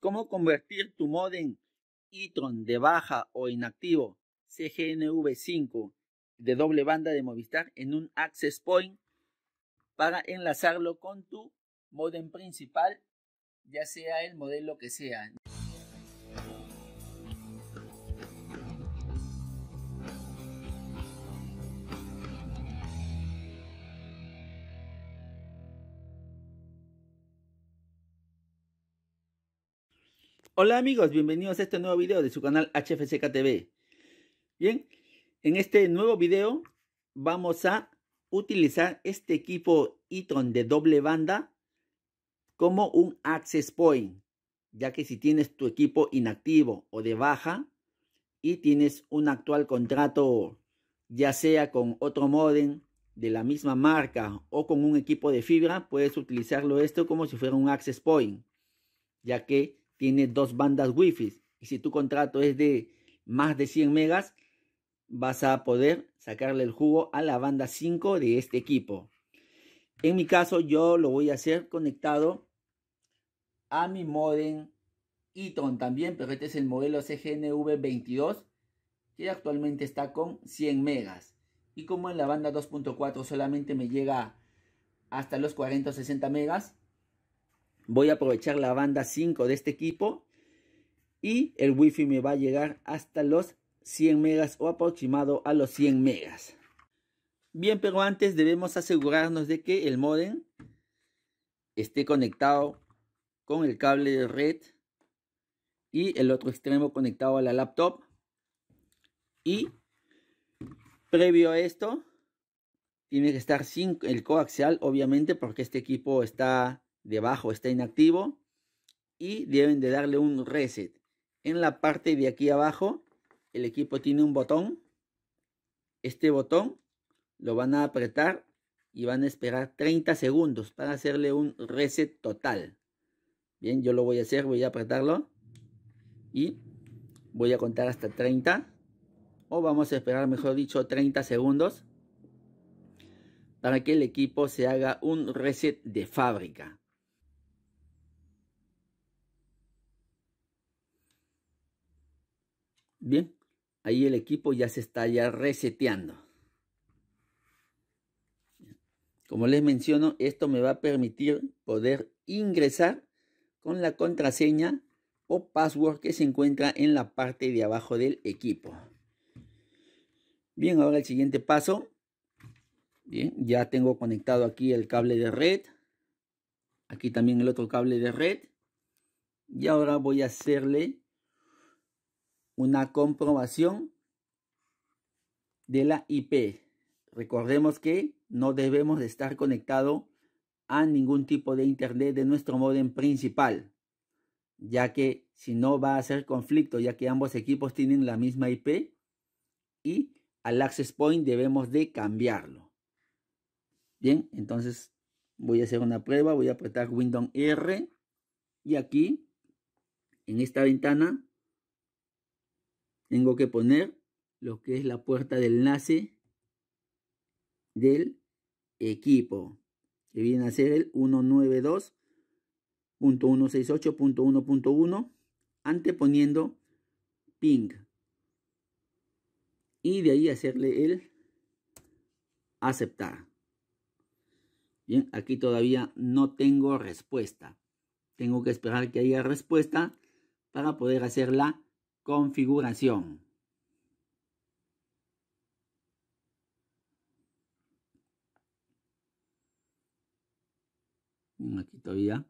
cómo convertir tu modem e de baja o inactivo CGNV5 de doble banda de Movistar en un access point para enlazarlo con tu modem principal, ya sea el modelo que sea. Hola amigos, bienvenidos a este nuevo video de su canal HFCKTV. Bien, en este nuevo video vamos a utilizar este equipo e-tron de doble banda como un access point, ya que si tienes tu equipo inactivo o de baja y tienes un actual contrato ya sea con otro modem de la misma marca o con un equipo de fibra, puedes utilizarlo esto como si fuera un access point, ya que tiene dos bandas wifi y si tu contrato es de más de 100 megas, vas a poder sacarle el jugo a la banda 5 de este equipo. En mi caso, yo lo voy a hacer conectado a mi modem Eaton también, pero este es el modelo CGNV22 que actualmente está con 100 megas. Y como en la banda 2.4 solamente me llega hasta los 40 o 60 megas, Voy a aprovechar la banda 5 de este equipo y el wifi me va a llegar hasta los 100 megas o aproximado a los 100 megas. Bien, pero antes debemos asegurarnos de que el modem esté conectado con el cable de red y el otro extremo conectado a la laptop. Y previo a esto, tiene que estar sin el coaxial, obviamente, porque este equipo está debajo está inactivo y deben de darle un reset. En la parte de aquí abajo el equipo tiene un botón. Este botón lo van a apretar y van a esperar 30 segundos para hacerle un reset total. Bien, yo lo voy a hacer, voy a apretarlo y voy a contar hasta 30 o vamos a esperar, mejor dicho, 30 segundos para que el equipo se haga un reset de fábrica. Bien, ahí el equipo ya se está ya reseteando. Como les menciono, esto me va a permitir poder ingresar con la contraseña o password que se encuentra en la parte de abajo del equipo. Bien, ahora el siguiente paso. Bien, ya tengo conectado aquí el cable de red. Aquí también el otro cable de red. Y ahora voy a hacerle una comprobación de la IP. Recordemos que no debemos estar conectado a ningún tipo de internet de nuestro modem principal, ya que si no va a ser conflicto, ya que ambos equipos tienen la misma IP y al access point debemos de cambiarlo. Bien, entonces voy a hacer una prueba, voy a apretar Windows R y aquí en esta ventana tengo que poner lo que es la puerta de enlace del equipo, que viene a ser el 192.168.1.1, anteponiendo ping. Y de ahí hacerle el aceptar. Bien, aquí todavía no tengo respuesta. Tengo que esperar que haya respuesta para poder hacer la Configuración. Aquí todavía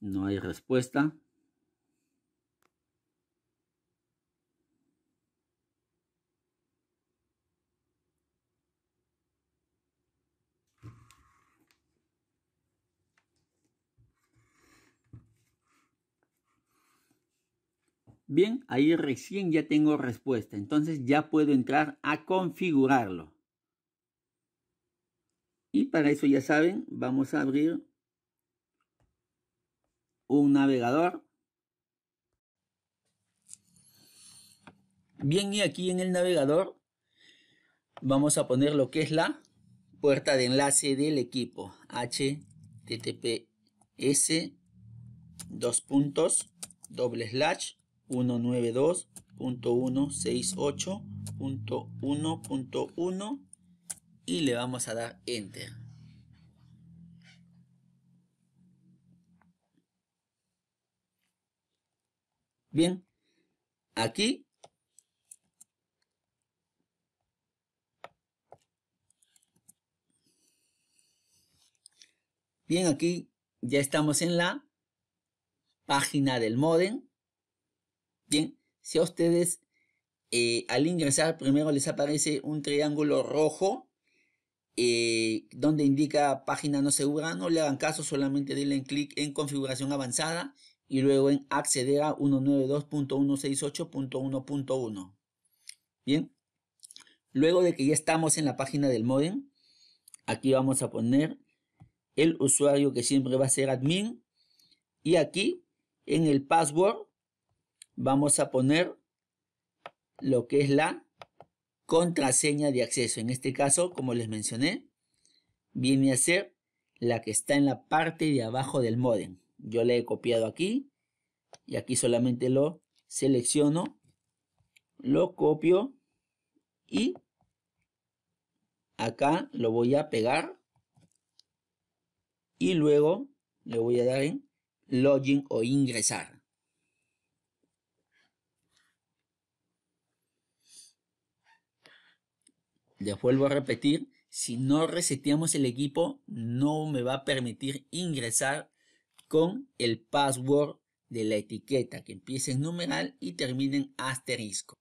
no hay respuesta. Bien, ahí recién ya tengo respuesta, entonces ya puedo entrar a configurarlo. Y para eso ya saben, vamos a abrir un navegador. Bien, y aquí en el navegador vamos a poner lo que es la puerta de enlace del equipo. HTTPS dos puntos doble slash 192.168.1.1 y le vamos a dar enter. Bien, aquí Bien, aquí ya estamos en la página del modem. Bien, si a ustedes eh, al ingresar primero les aparece un triángulo rojo eh, donde indica página no segura, no le hagan caso, solamente denle clic en configuración avanzada y luego en acceder a 192.168.1.1. Bien, luego de que ya estamos en la página del modem, aquí vamos a poner el usuario que siempre va a ser admin y aquí en el password vamos a poner lo que es la contraseña de acceso. En este caso, como les mencioné, viene a ser la que está en la parte de abajo del modem. Yo la he copiado aquí y aquí solamente lo selecciono, lo copio y acá lo voy a pegar y luego le voy a dar en login o ingresar. Les vuelvo a repetir, si no reseteamos el equipo, no me va a permitir ingresar con el password de la etiqueta que empiece en numeral y termine en asterisco.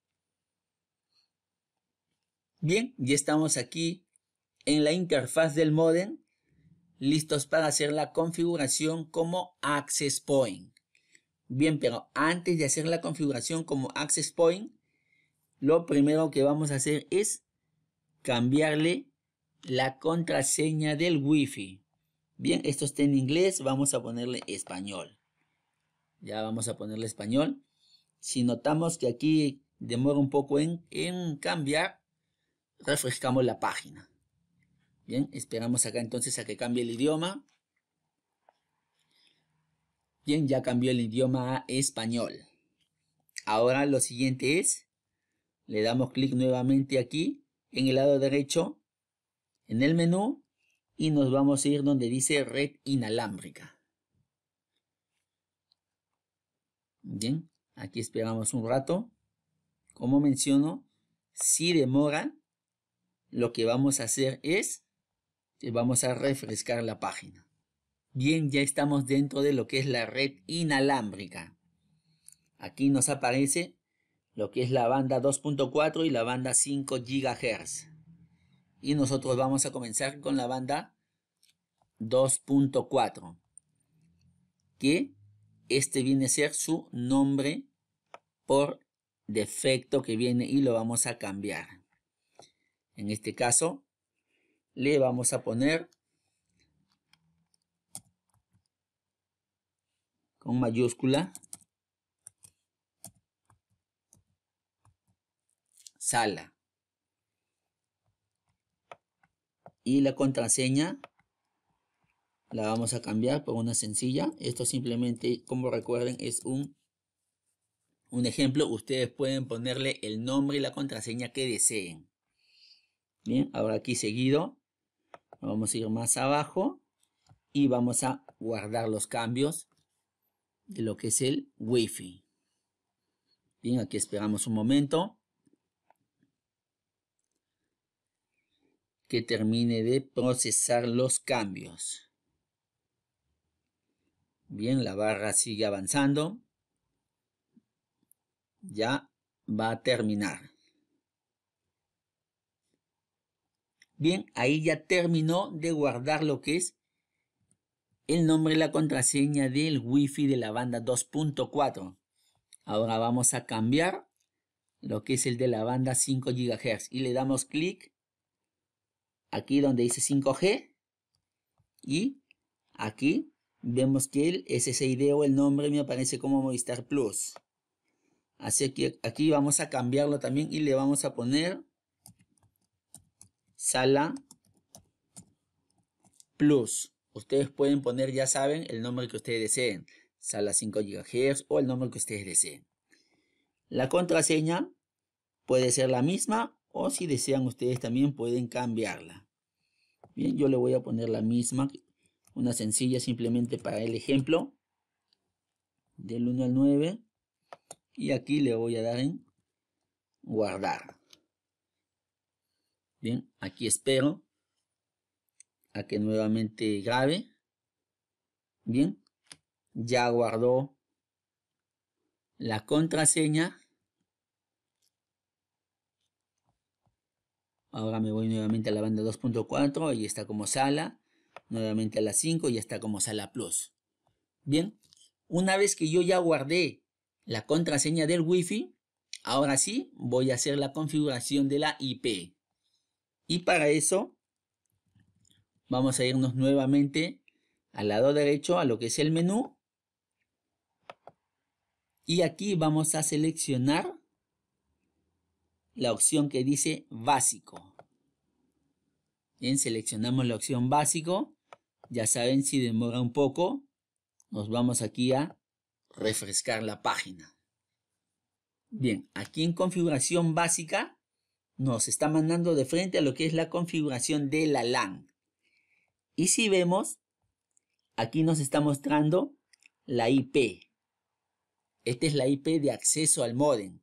Bien, ya estamos aquí en la interfaz del modem, listos para hacer la configuración como access point. Bien, pero antes de hacer la configuración como access point, lo primero que vamos a hacer es cambiarle la contraseña del wifi. Bien, esto está en inglés, vamos a ponerle español. Ya vamos a ponerle español. Si notamos que aquí demora un poco en, en cambiar, refrescamos la página. Bien, esperamos acá entonces a que cambie el idioma. Bien, ya cambió el idioma a español. Ahora lo siguiente es, le damos clic nuevamente aquí en el lado derecho, en el menú, y nos vamos a ir donde dice red inalámbrica. Bien, aquí esperamos un rato. Como menciono, si demora, lo que vamos a hacer es que vamos a refrescar la página. Bien, ya estamos dentro de lo que es la red inalámbrica. Aquí nos aparece lo que es la banda 2.4 y la banda 5 GHz. Y nosotros vamos a comenzar con la banda 2.4, que este viene a ser su nombre por defecto que viene y lo vamos a cambiar. En este caso, le vamos a poner con mayúscula sala. Y la contraseña la vamos a cambiar por una sencilla. Esto simplemente, como recuerden, es un, un ejemplo. Ustedes pueden ponerle el nombre y la contraseña que deseen. Bien, ahora aquí seguido vamos a ir más abajo y vamos a guardar los cambios de lo que es el wifi. Bien, aquí esperamos un momento. que termine de procesar los cambios. Bien, la barra sigue avanzando. Ya va a terminar. Bien, ahí ya terminó de guardar lo que es el nombre y la contraseña del Wi-Fi de la banda 2.4. Ahora vamos a cambiar lo que es el de la banda 5 GHz y le damos clic aquí donde dice 5G y aquí vemos que el SSID o el nombre me aparece como Movistar Plus. Así que aquí vamos a cambiarlo también y le vamos a poner Sala Plus. Ustedes pueden poner, ya saben, el nombre que ustedes deseen. Sala 5 GHz o el nombre que ustedes deseen. La contraseña puede ser la misma o si desean ustedes también pueden cambiarla. Bien, yo le voy a poner la misma, una sencilla simplemente para el ejemplo, del 1 al 9. Y aquí le voy a dar en guardar. Bien, aquí espero a que nuevamente grabe. Bien, ya guardó la contraseña Ahora me voy nuevamente a la banda 2.4 y está como sala. Nuevamente a la 5 y está como sala plus. Bien, una vez que yo ya guardé la contraseña del Wi-Fi, ahora sí voy a hacer la configuración de la IP. Y para eso vamos a irnos nuevamente al lado derecho a lo que es el menú. Y aquí vamos a seleccionar la opción que dice básico. Bien, seleccionamos la opción básico. Ya saben, si demora un poco, nos vamos aquí a refrescar la página. Bien, aquí en configuración básica nos está mandando de frente a lo que es la configuración de la LAN. Y si vemos, aquí nos está mostrando la IP. Esta es la IP de acceso al modem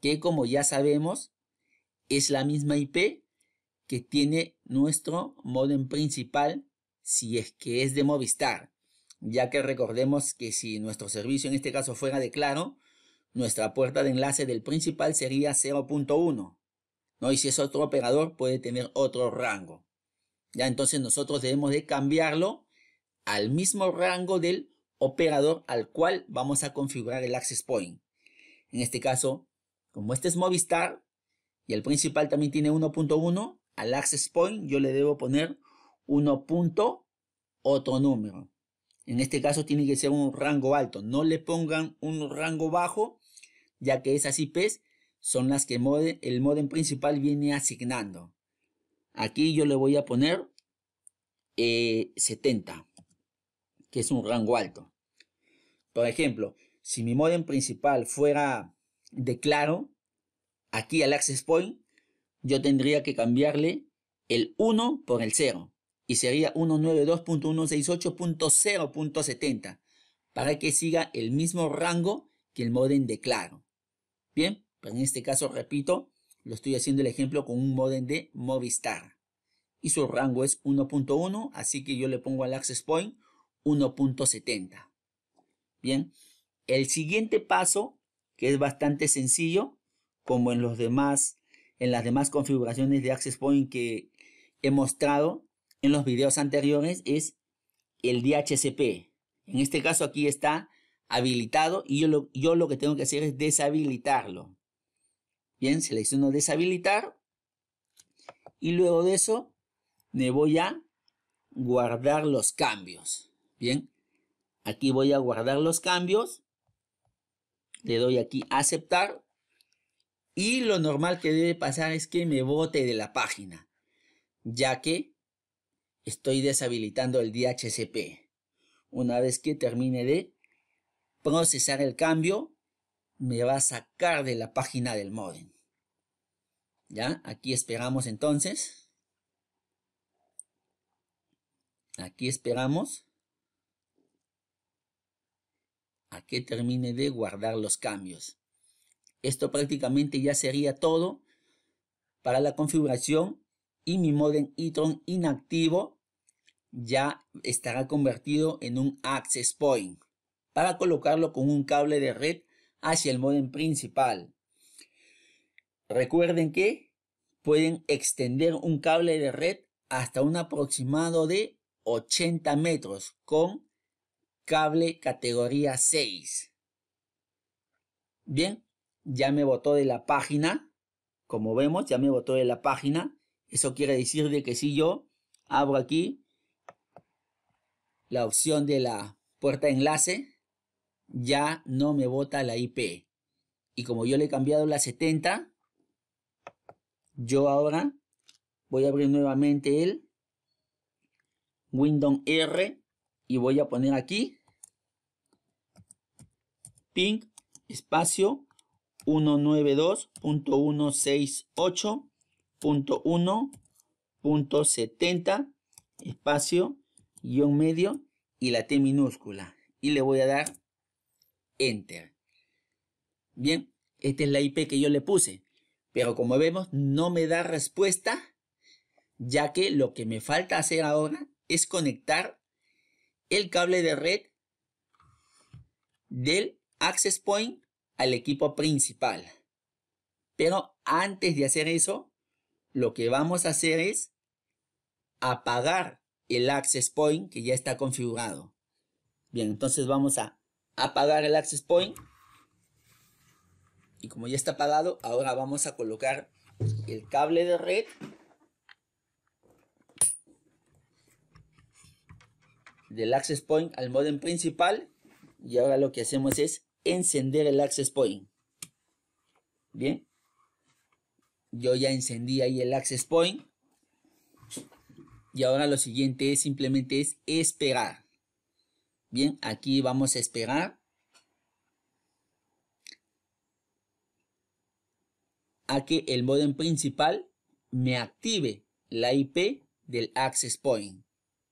que como ya sabemos es la misma IP que tiene nuestro modem principal si es que es de Movistar, ya que recordemos que si nuestro servicio en este caso fuera de Claro, nuestra puerta de enlace del principal sería 0.1, ¿no? Y si es otro operador puede tener otro rango. Ya entonces nosotros debemos de cambiarlo al mismo rango del operador al cual vamos a configurar el access point. En este caso como este es Movistar y el principal también tiene 1.1, al access point yo le debo poner 1. otro número. En este caso tiene que ser un rango alto. No le pongan un rango bajo, ya que esas IPs son las que el modem principal viene asignando. Aquí yo le voy a poner 70, eh, que es un rango alto. Por ejemplo, si mi modem principal fuera declaro aquí al access point, yo tendría que cambiarle el 1 por el 0 y sería 192.168.0.70 para que siga el mismo rango que el modem declaro. Bien, pero en este caso, repito, lo estoy haciendo el ejemplo con un modem de Movistar y su rango es 1.1, así que yo le pongo al access point 1.70. Bien, el siguiente paso que es bastante sencillo, como en los demás, en las demás configuraciones de Access Point que he mostrado en los videos anteriores, es el DHCP. En este caso aquí está habilitado y yo lo, yo lo que tengo que hacer es deshabilitarlo. Bien, selecciono deshabilitar y luego de eso me voy a guardar los cambios. Bien, aquí voy a guardar los cambios le doy aquí aceptar y lo normal que debe pasar es que me bote de la página, ya que estoy deshabilitando el DHCP. Una vez que termine de procesar el cambio, me va a sacar de la página del modem. ¿Ya? Aquí esperamos entonces. Aquí esperamos. que termine de guardar los cambios. Esto prácticamente ya sería todo para la configuración y mi modem e-tron inactivo ya estará convertido en un access point para colocarlo con un cable de red hacia el modem principal. Recuerden que pueden extender un cable de red hasta un aproximado de 80 metros con cable categoría 6. Bien, ya me botó de la página. Como vemos, ya me botó de la página. Eso quiere decir de que si yo abro aquí la opción de la puerta de enlace, ya no me bota la IP. Y como yo le he cambiado la 70, yo ahora voy a abrir nuevamente el Windows R y voy a poner aquí ping espacio 192.168.1.70 espacio guión medio y la T minúscula y le voy a dar enter bien esta es la IP que yo le puse pero como vemos no me da respuesta ya que lo que me falta hacer ahora es conectar el cable de red del access point al equipo principal. Pero antes de hacer eso, lo que vamos a hacer es apagar el access point que ya está configurado. Bien, entonces vamos a apagar el access point. Y como ya está apagado, ahora vamos a colocar el cable de red del access point al modem principal y ahora lo que hacemos es encender el access point. Bien, yo ya encendí ahí el access point y ahora lo siguiente es simplemente es esperar. Bien, aquí vamos a esperar. a que el modem principal me active la IP del access point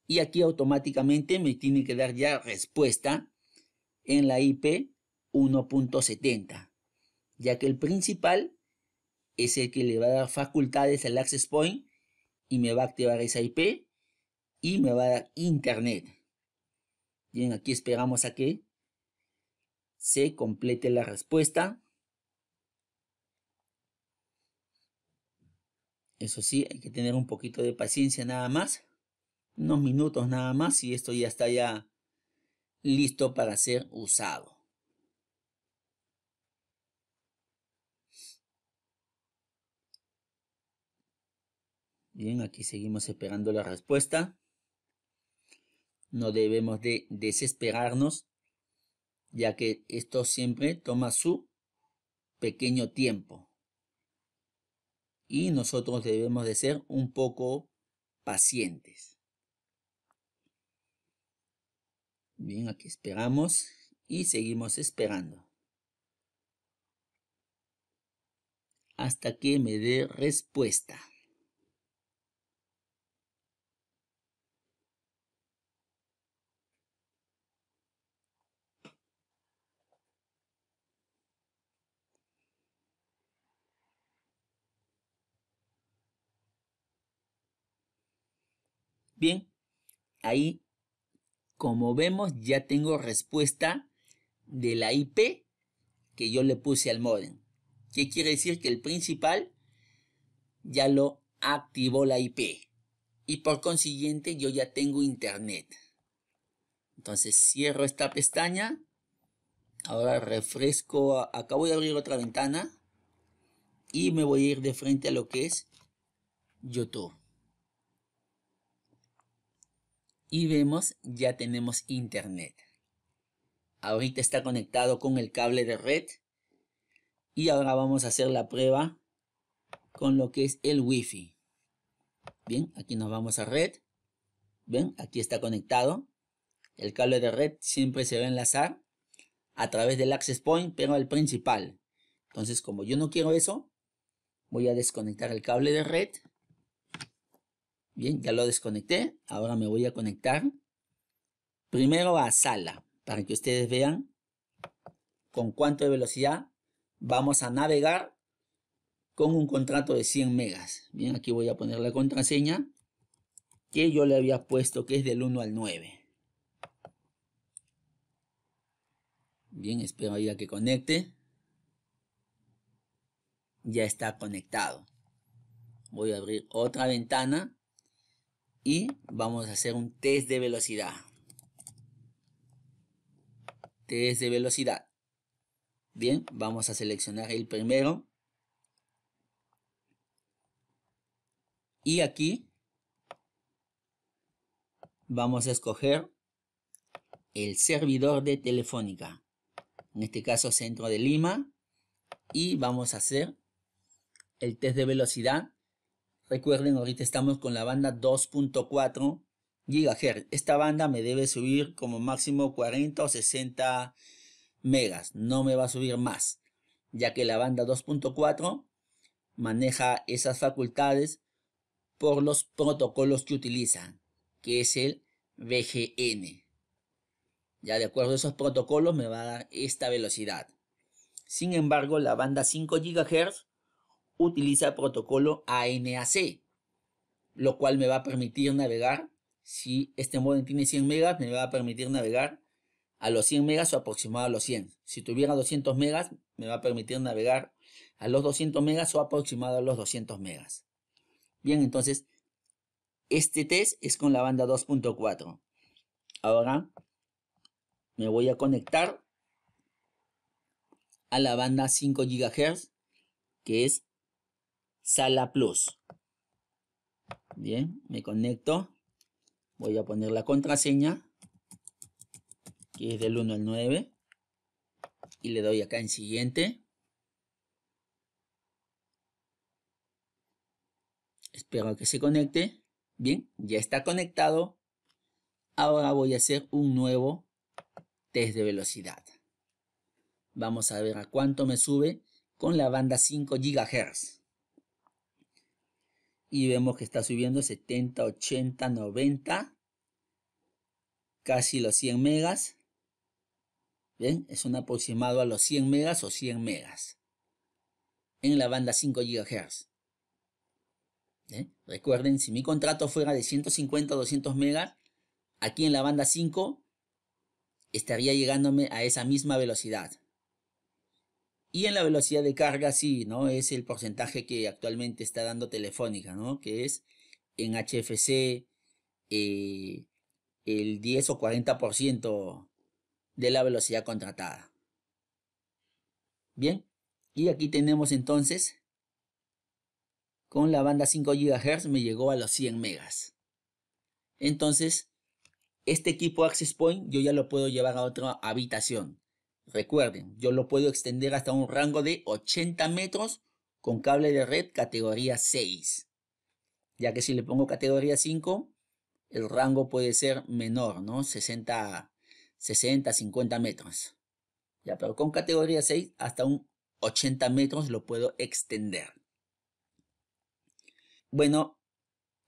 y aquí automáticamente me tiene que dar ya respuesta en la IP 1.70, ya que el principal es el que le va a dar facultades al access point y me va a activar esa IP y me va a dar internet. Bien, aquí esperamos a que se complete la respuesta. Eso sí, hay que tener un poquito de paciencia nada más unos minutos nada más y esto ya está ya listo para ser usado. Bien, aquí seguimos esperando la respuesta. No debemos de desesperarnos, ya que esto siempre toma su pequeño tiempo. Y nosotros debemos de ser un poco pacientes. Bien, aquí esperamos y seguimos esperando. Hasta que me dé respuesta. Bien, ahí como vemos ya tengo respuesta de la IP que yo le puse al modem. ¿Qué quiere decir? Que el principal ya lo activó la IP. Y por consiguiente yo ya tengo internet. Entonces cierro esta pestaña. Ahora refresco. Acabo de abrir otra ventana. Y me voy a ir de frente a lo que es YouTube. y vemos ya tenemos internet. Ahorita está conectado con el cable de red y ahora vamos a hacer la prueba con lo que es el wifi. Bien, aquí nos vamos a red. Ven, aquí está conectado. El cable de red siempre se va a enlazar a través del access point, pero al principal. Entonces, como yo no quiero eso, voy a desconectar el cable de red Bien, ya lo desconecté. Ahora me voy a conectar primero a sala para que ustedes vean con cuánto de velocidad vamos a navegar con un contrato de 100 megas. Bien, aquí voy a poner la contraseña que yo le había puesto que es del 1 al 9. Bien, espero ya que conecte. Ya está conectado. Voy a abrir otra ventana y vamos a hacer un test de velocidad. Test de velocidad. Bien, vamos a seleccionar el primero. Y aquí vamos a escoger el servidor de Telefónica. En este caso, Centro de Lima. Y vamos a hacer el test de velocidad Recuerden, ahorita estamos con la banda 2.4 GHz. Esta banda me debe subir como máximo 40 o 60 megas. No me va a subir más, ya que la banda 2.4 maneja esas facultades por los protocolos que utilizan, que es el VGN. Ya de acuerdo a esos protocolos me va a dar esta velocidad. Sin embargo, la banda 5 GHz utiliza el protocolo ANAC, lo cual me va a permitir navegar, si este modem tiene 100 megas, me va a permitir navegar a los 100 megas o aproximado a los 100. Si tuviera 200 megas, me va a permitir navegar a los 200 megas o aproximado a los 200 megas. Bien, entonces, este test es con la banda 2.4. Ahora me voy a conectar a la banda 5 GHz, que es Sala Plus. Bien, me conecto. Voy a poner la contraseña, que es del 1 al 9. Y le doy acá en siguiente. Espero que se conecte. Bien, ya está conectado. Ahora voy a hacer un nuevo test de velocidad. Vamos a ver a cuánto me sube con la banda 5 GHz y vemos que está subiendo 70, 80, 90, casi los 100 megas. Bien, es un aproximado a los 100 megas o 100 megas en la banda 5 GHz. Recuerden, si mi contrato fuera de 150 o 200 megas, aquí en la banda 5 estaría llegándome a esa misma velocidad. Y en la velocidad de carga sí, ¿no? Es el porcentaje que actualmente está dando Telefónica, ¿no? Que es en HFC eh, el 10 o 40% de la velocidad contratada. Bien, y aquí tenemos entonces, con la banda 5 GHz me llegó a los 100 megas. Entonces, este equipo Access Point yo ya lo puedo llevar a otra habitación. Recuerden, yo lo puedo extender hasta un rango de 80 metros con cable de red categoría 6. Ya que si le pongo categoría 5, el rango puede ser menor, ¿no? 60, 60 50 metros. Ya, pero con categoría 6 hasta un 80 metros lo puedo extender. Bueno,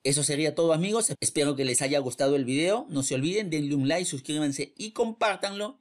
eso sería todo amigos. Espero que les haya gustado el video. No se olviden, denle un like, suscríbanse y compártanlo